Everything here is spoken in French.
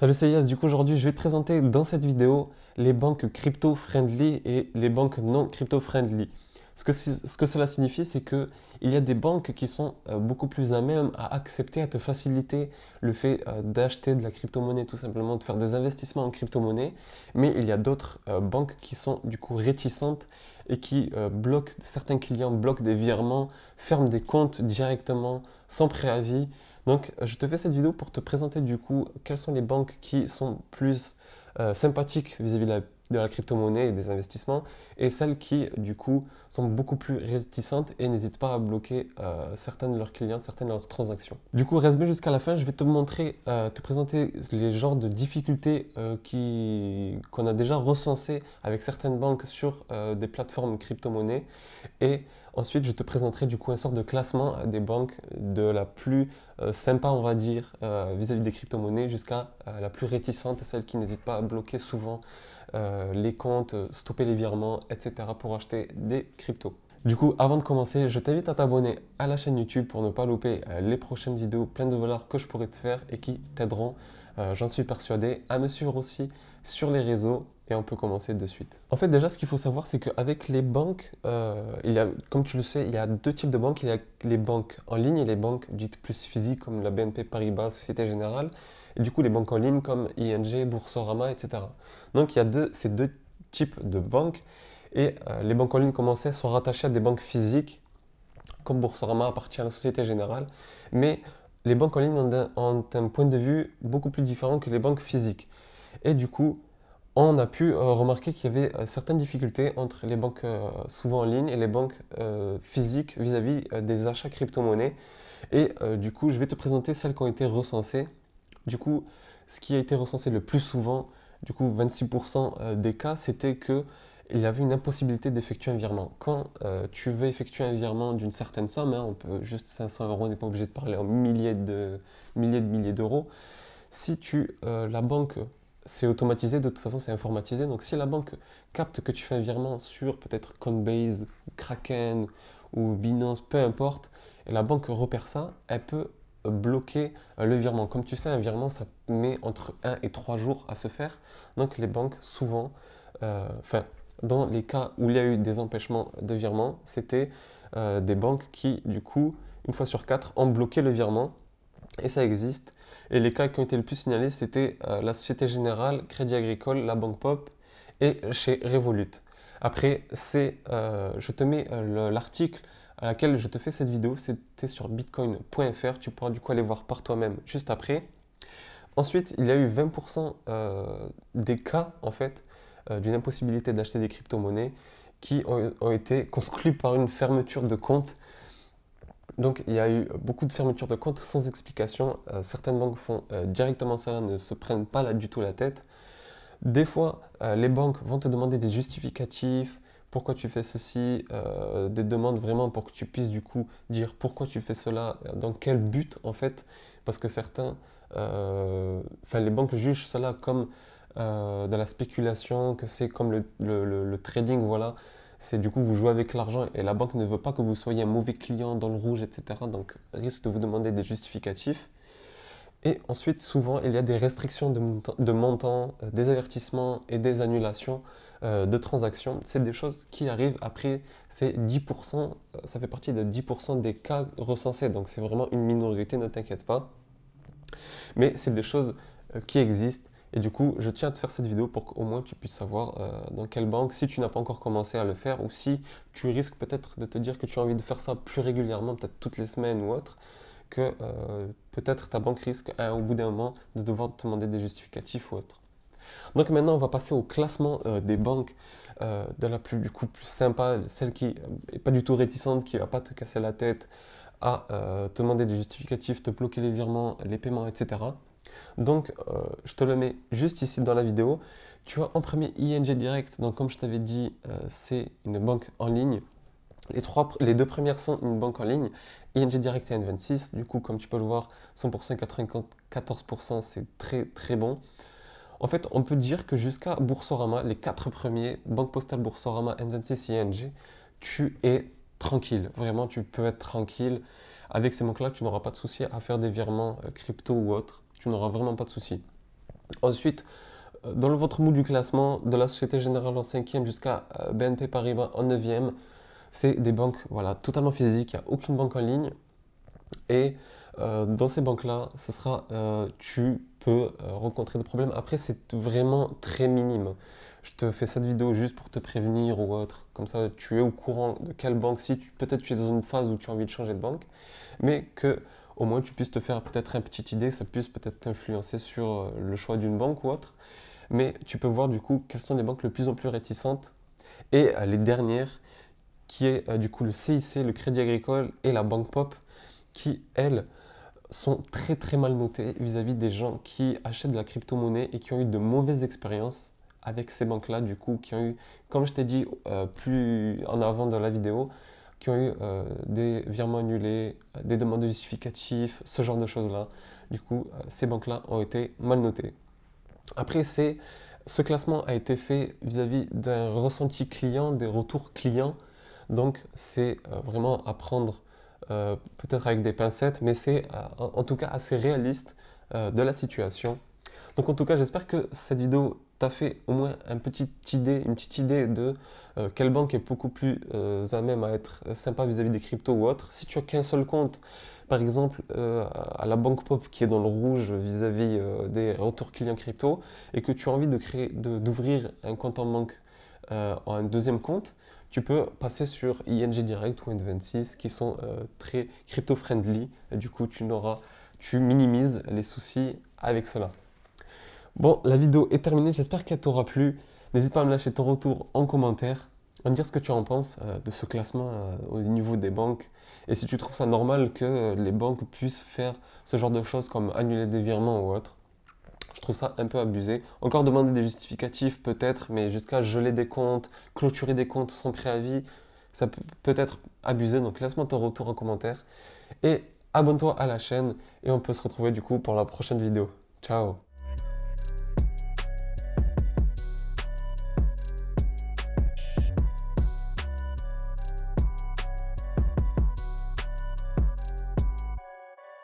Salut c'est du coup aujourd'hui je vais te présenter dans cette vidéo les banques crypto-friendly et les banques non crypto-friendly. Ce que, ce que cela signifie c'est que il y a des banques qui sont euh, beaucoup plus à même à accepter, à te faciliter le fait euh, d'acheter de la crypto-monnaie tout simplement, de faire des investissements en crypto-monnaie, mais il y a d'autres euh, banques qui sont du coup réticentes et qui bloquent, certains clients bloquent des virements, ferment des comptes directement, sans préavis, donc euh, je te fais cette vidéo pour te présenter du coup quelles sont les banques qui sont plus euh, sympathiques vis-à-vis de la, crypto-monnaie et des investissements et celles qui du coup sont beaucoup plus réticentes et n'hésitent pas à bloquer euh, certains de leurs clients, certaines de leurs transactions. Du coup reste bien jusqu'à la fin, je vais te montrer, te présenter les genres de difficultés qu'on a déjà recensées avec certaines banques sur des plateformes crypto-monnaies et Ensuite, je te présenterai du coup un sort de classement des banques de la plus euh, sympa, on va dire, euh, vis-à-vis des crypto-monnaies jusqu'à euh, la plus réticente, celle qui n'hésite pas à bloquer souvent les comptes, stopper les virements, etc. pour acheter des cryptos. Du coup, avant de commencer, je t'invite à t'abonner à la chaîne YouTube pour ne pas louper les prochaines vidéos pleines de valeurs que je pourrais te faire et qui t'aideront, j'en suis persuadé, à me suivre aussi sur les réseaux et on peut commencer de suite. En fait, déjà, ce qu'il faut savoir, c'est qu'avec les banques, euh, il y a, comme tu le sais, il y a deux types de banques. Il y a les banques en ligne et les banques dites plus physiques, comme la BNP Paribas, Société Générale, et du coup les banques en ligne comme ING, Boursorama, etc. Donc il y a deux, ces deux types de banques, et euh, les banques en ligne, comme sont rattachées à des banques physiques, comme Boursorama appartient à la Société Générale, mais les banques en ligne ont un point de vue beaucoup plus différent que les banques physiques. Et du coup, on a pu euh, remarquer qu'il y avait euh, certaines difficultés entre les banques euh, souvent en ligne et les banques physiques vis-à-vis des achats crypto-monnaies. Et du coup, je vais te présenter celles qui ont été recensées. Du coup, ce qui a été recensé le plus souvent, du coup 26% des cas, c'était qu'il y avait une impossibilité d'effectuer un virement. Quand tu veux effectuer un virement d'une certaine somme, hein, on peut juste 500 euros, on n'est pas obligé de parler en milliers de milliers de milliers d'euros. Si tu, la banque c'est automatisé, de toute façon c'est informatisé. Donc si la banque capte que tu fais un virement sur peut-être Coinbase, Kraken ou Binance, peu importe, et la banque repère ça, elle peut bloquer le virement. Comme tu sais, un virement, ça met entre 1 et 3 jours à se faire. Donc les banques, souvent, euh, enfin, dans les cas où il y a eu des empêchements de virement, c'était euh, des banques qui, du coup, une fois sur quatre, ont bloqué le virement. Et ça existe et les cas qui ont été le plus signalés, c'était euh, la Société Générale, Crédit Agricole, la Banque Pop et chez Revolut. Après, c'est, euh, je te mets euh, l'article à laquelle je te fais cette vidéo, c'était sur bitcoin.fr, tu pourras du coup aller voir par toi-même juste après. Ensuite, il y a eu 20% des cas, en fait, d'une impossibilité d'acheter des crypto-monnaies qui ont, ont, été conclus par une fermeture de compte donc il y a eu beaucoup de fermetures de comptes sans explication. Euh, certaines banques font euh, directement cela, ne se prennent pas du tout la tête. Des fois, euh, les banques vont te demander des justificatifs, pourquoi tu fais ceci, des demandes vraiment pour que tu puisses du coup dire pourquoi tu fais cela, dans quel but en fait, parce que certains, enfin les banques jugent cela comme de la spéculation, que c'est comme le trading, voilà c'est du coup vous jouez avec l'argent et la banque ne veut pas que vous soyez un mauvais client dans le rouge, etc. Donc risque de vous demander des justificatifs. Et ensuite, souvent, il y a des restrictions de, montants, montant, euh, des avertissements et des annulations euh, de transactions. C'est des choses qui arrivent après ces 10%, euh, ça fait partie de 10% des cas recensés. Donc c'est vraiment une minorité, ne t'inquiète pas. Mais c'est des choses qui existent et du coup, je tiens à te faire cette vidéo pour qu'au moins tu puisses savoir euh, dans quelle banque, si tu n'as pas encore commencé à le faire ou si tu risques peut-être de te dire que tu as envie de faire ça plus régulièrement, peut-être toutes les semaines ou autre, que euh, peut-être ta banque risque euh, au bout d'un moment de devoir te demander des justificatifs ou autre. Donc maintenant, on va passer au classement des banques de la plus, du coup, plus sympa, celle qui n'est pas du tout réticente, qui ne va pas te casser la tête à te demander des justificatifs, te bloquer les virements, les paiements, etc. Donc, euh, je te le mets juste ici dans la vidéo. Tu vois en premier ING Direct. Donc, comme je t'avais dit, euh, c'est une banque en ligne. Les, deux premières sont une banque en ligne. ING Direct et N26. Du coup, comme tu peux le voir, 100%, 94%, c'est très très bon. En fait, on peut dire que jusqu'à Boursorama, les quatre premiers, Banque Postale, Boursorama, N26, ING, tu es tranquille. Vraiment, tu peux être tranquille. Avec ces banques-là, tu n'auras pas de souci à faire des virements euh, crypto ou autres tu n'auras vraiment pas de soucis. Ensuite, euh, dans le ventre mou du classement, de la Société Générale en 5e jusqu'à euh, BNP Paribas en 9e, c'est des banques voilà, totalement physiques, il n'y a aucune banque en ligne. Et euh, dans ces banques-là, ce sera, tu peux rencontrer des problèmes. Après, c'est vraiment très minime. Je te fais cette vidéo juste pour te prévenir ou autre. Comme ça, tu es au courant de quelle banque, si peut-être tu es dans une phase où tu as envie de changer de banque, mais que au moins tu puisses te faire peut-être une petite idée, ça puisse peut-être t'influencer sur euh, le choix d'une banque ou autre. Mais tu peux voir du coup quelles sont les banques les plus en plus réticentes et euh, les dernières qui est euh, du coup le CIC, le Crédit Agricole et la Banque Pop, qui elles sont très très mal notées vis-à-vis des gens qui achètent de la crypto-monnaie et qui ont eu de mauvaises expériences avec ces banques-là, du coup, qui ont eu, comme je t'ai dit plus en avant dans la vidéo, ont eu euh, des virements annulés, euh, des demandes de justificatifs, ce genre de choses-là. Du coup, euh, ces banques-là ont été mal notées. Après, c'est ce classement a été fait vis-à-vis d'un ressenti client, des retours clients. Donc, c'est vraiment à prendre peut-être avec des pincettes, mais c'est en tout cas assez réaliste de la situation. Donc, en tout cas, j'espère que cette vidéo tu as fait au moins une petite idée, une petite idée de euh, quelle banque est beaucoup plus euh, à même à être sympa vis-à-vis des cryptos ou autre. Si tu as qu'un seul compte, par exemple euh, à la banque Pop qui est dans le rouge vis-à-vis des retours clients crypto et que tu as envie d'ouvrir un compte en banque en un deuxième compte, tu peux passer sur ING Direct ou N26 qui sont très crypto-friendly. Du coup, tu tu minimises les soucis avec cela. Bon, la vidéo est terminée, j'espère qu'elle t'aura plu. N'hésite pas à me lâcher ton retour en commentaire, à me dire ce que tu en penses euh, de ce classement euh, au niveau des banques, et si tu trouves ça normal que euh, les banques puissent faire ce genre de choses comme annuler des virements ou autre. Je trouve ça un peu abusé. Encore demander des justificatifs peut-être, mais jusqu'à geler des comptes, clôturer des comptes sans préavis, ça peut, peut être abusé. Donc laisse-moi ton retour en commentaire. Et abonne-toi à la chaîne et on peut se retrouver du coup pour la prochaine vidéo. Ciao